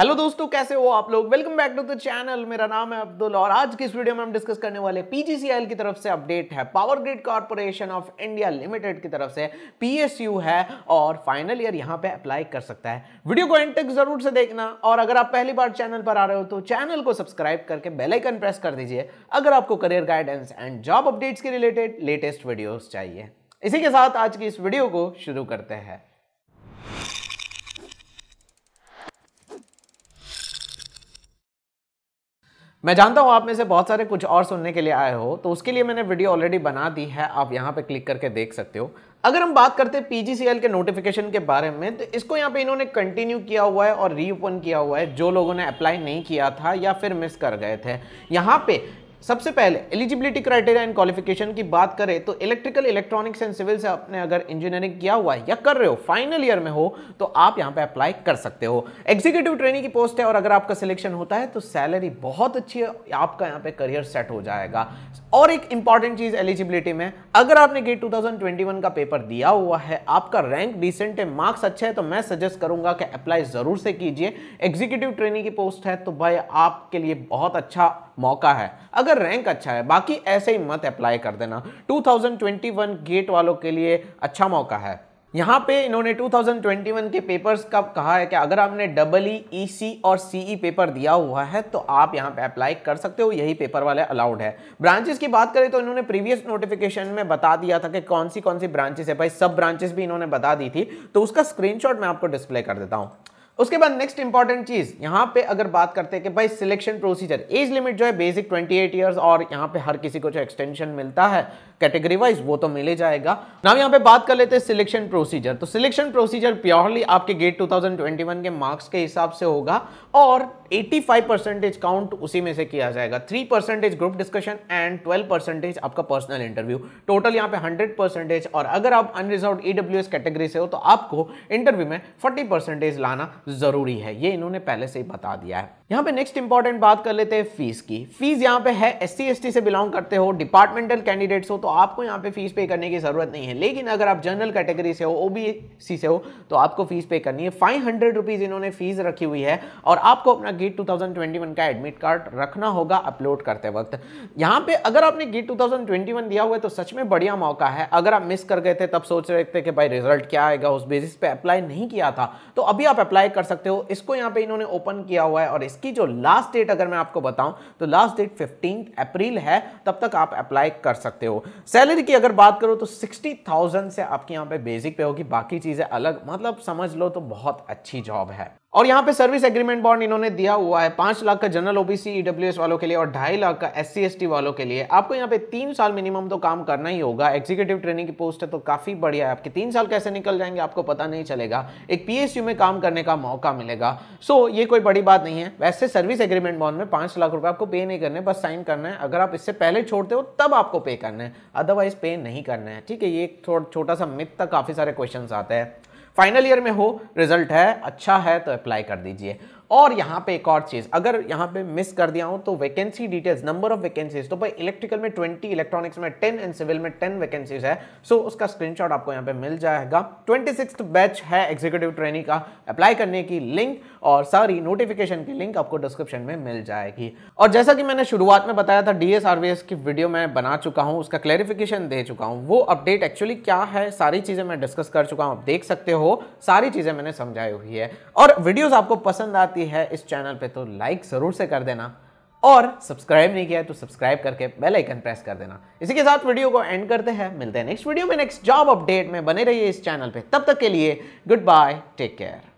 hello दोस्तों कैसे हो आप लोग welcome back to the channel मेरा नाम है अब्दुल और आज की इस वीडियो में हम डिस्कस करने वाले पीजीसीएल की तरफ से अपडेट है power grid corporation of India limited की तरफ से पीएसयू है और फाइनल ईयर यहाँ पे अप्लाई कर सकता है वीडियो को एंड तक जरूर से देखना और अगर आप पहली बार चैनल पर आ रहे हो तो चैनल को सब्सक्राइब करके बेलाइकन प्रेस कर दीजिए अगर आपको career guidance and job updates के रिलेटेड लेटेस्ट वीडियोज चाहिए इसी के साथ आज की इस वीडियो को शुरू करते हैं मैं जानता हूं आप में से बहुत सारे कुछ और सुनने के लिए आए हो तो उसके लिए मैंने वीडियो ऑलरेडी बना दी है आप यहाँ पे क्लिक करके देख सकते हो अगर हम बात करते हैं पीजीसीएल के नोटिफिकेशन के बारे में तो इसको यहाँ पे इन्होंने कंटिन्यू किया हुआ है और रीओपन किया हुआ है जो लोगों ने अप्लाई नहीं किया था या फिर मिस कर गए थे यहाँ पे सबसे पहले एलिजिबिलिटी क्राइटेरिया एंड क्वालिफिकेशन की बात करें तो इलेक्ट्रिकल इलेक्ट्रॉनिक्स एंड सिविल से आपने अगर इंजीनियरिंग किया हुआ है या कर रहे हो फाइनल ईयर में हो तो आप यहां पे अप्लाई कर सकते हो एग्जीक्यूटिव ट्रेनिंग की पोस्ट है और अगर आपका सिलेक्शन होता है तो सैलरी बहुत अच्छी है आपका यहाँ पे करियर सेट हो जाएगा और एक इंपॉर्टेंट चीज एलिजिबिलिटी में अगर आपने गेट 2021 का पेपर दिया हुआ है आपका रैंक डिसेंट है मार्क्स अच्छा है तो मैं सजेस्ट करूंगा कि अप्लाई जरूर से कीजिए एग्जीक्यूटिव ट्रेनिंग की पोस्ट है तो भाई आपके लिए बहुत अच्छा मौका है अगर रैंक अच्छा है बाकी ऐसे ही मत अप्लाई कर देना टू गेट वालों के लिए अच्छा मौका है यहाँ पे इन्होंने 2021 के पेपर्स का कहा है कि अगर आपने डबल ई ई सी और सी ई पेपर दिया हुआ है तो आप यहाँ पे अप्लाई कर सकते हो यही पेपर वाले अलाउड है ब्रांचेस की बात करें तो इन्होंने प्रीवियस नोटिफिकेशन में बता दिया था कि कौन सी कौन सी ब्रांचेस है भाई सब ब्रांचेस भी इन्होंने बता दी थी तो उसका स्क्रीनशॉट मैं आपको डिस्प्ले कर देता हूँ उसके बाद नेक्स्ट इंपॉर्टेंट चीज यहाँ पे अगर बात करते हैं कि भाई सिलेक्शन प्रोसीजर एज लिमिट जो है बेसिक 28 इयर्स और यहां पे हर किसी को जो एक्सटेंशन मिलता है कैटेगरी वाइज वो तो मिले जाएगा नाम यहां पे बात कर लेते हैं सिलेक्शन प्रोसीजर तो सिलेक्शन प्रोसीजर प्योरली आपके गेट 2021 के मार्क्स के हिसाब से होगा और 85 परसेंटेज काउंट उसी में से किया जाएगा 3 percentage group discussion and 12 percentage आपका पर्सनल इंटरव्यू टोटल यहाँ पे 100 परसेंटेज और अगर आप अनरिजर्व ईडब्ल्यू कैटेगरी से हो तो आपको इंटरव्यू में 40 परसेंटेज लाना ज़रूरी है ये इन्होंने पहले से ही बता दिया है यहाँ पे नेक्स्ट इंपॉर्टेंट बात कर लेते हैं फीस की फीस यहाँ पे है एस सी से बिलोंग करते हो डिपार्टमेंटल कैंडिडेट्स हो तो आपको यहाँ पे फीस पे करने की जरूरत नहीं है लेकिन अगर आप जनरल कैटेगरी से हो ओबीसी से हो तो आपको फीस पे करनी है फाइव हंड्रेड रुपीज इन्होंने फीस रखी हुई है और आपको अपना GATE two thousand twenty one का एडमिट कार्ड रखना होगा अपलोड करते वक्त यहाँ पे अगर आपने GATE two thousand twenty one दिया हुआ है तो सच में बढ़िया मौका है अगर आप मिस कर गए थे तब सोच रहे थे कि भाई रिजल्ट क्या आएगा उस बेसिस पे अप्लाई नहीं किया था तो अभी आप अप्लाई कर सकते हो इसको यहाँ पे इन्होंने ओपन किया हुआ है और इस इसकी जो लास्ट डेट अगर मैं आपको बताऊं तो लास्ट डेट फिफ्टीन अप्रैल है तब तक आप अप्लाई कर सकते हो सैलरी की अगर बात करो तो सिक्सटी थाउजेंड से आपके यहाँ पे बेसिक पे होगी बाकी चीज़ें अलग मतलब समझ लो तो बहुत अच्छी जॉब है और यहाँ पे सर्विस एग्रीमेंट बॉन्ड इन्होंने दिया हुआ है पांच लाख का जनरल ओबीसी ईडब्ल्यूएस वालों के लिए और ढाई लाख का एस सी वालों के लिए आपको यहाँ पे तीन साल मिनिमम तो काम करना ही होगा एग्जीक्यूटिव ट्रेनिंग की पोस्ट है तो काफी बढ़िया है आपके तीन साल कैसे निकल जाएंगे आपको पता नहीं चलेगा एक पीएसयू में काम करने का मौका मिलेगा सो ये कोई बड़ी बात नहीं है वैसे सर्विस एग्रीमेंट बॉन्ड में पांच लाख रुपए आपको पे नहीं करने बस साइन करना है अगर आप इससे पहले छोड़ते हो तब आपको पे करना है अदरवाइज पे नहीं करना है ठीक है ये छोटा सा मित तक काफी सारे क्वेश्चन आते हैं फाइनल ईयर में हो रिजल्ट है अच्छा है तो अप्लाई कर दीजिए और यहाँ पे एक और चीज़ अगर यहाँ पे मिस कर दिया हूँ तो vacancy details number of vacancies तो भाई इलेक्ट्रिकल में 20 इलेक्ट्रॉनिक्स में 10 एंड सिविल में 10 वैकेंसीज है सो so उसका स्क्रीनशॉट आपको यहाँ पे मिल जाएगा ट्वेंटी बैच है एग्जीक्यूटिव ट्रेनिंग का अप्लाई करने की लिंक और सारी नोटिफिकेशन की लिंक आपको डिस्क्रिप्शन में मिल जाएगी और जैसा कि मैंने शुरुआत में बताया था डी की वीडियो मैं बना चुका हूँ उसका क्लैरिफिकेशन दे चुका हूँ वो अपडेट एक्चुअली क्या है सारी चीज़ें मैं डिस्कस कर चुका हूँ आप देख सकते हो सारी चीज़ें मैंने समझाई हुई है और वीडियोज़ आपको पसंद आती आती है इस चैनल पे तो लाइक ज़रूर से कर देना और सब्सक्राइब नहीं किया है तो सब्सक्राइब करके बेल आइकन प्रेस कर देना इसी के साथ वीडियो को एंड करते हैं मिलते हैं नेक्स्ट वीडियो में नेक्स्ट जॉब अपडेट में बने रहिए इस चैनल पे तब तक के लिए गुड बाय टेक केयर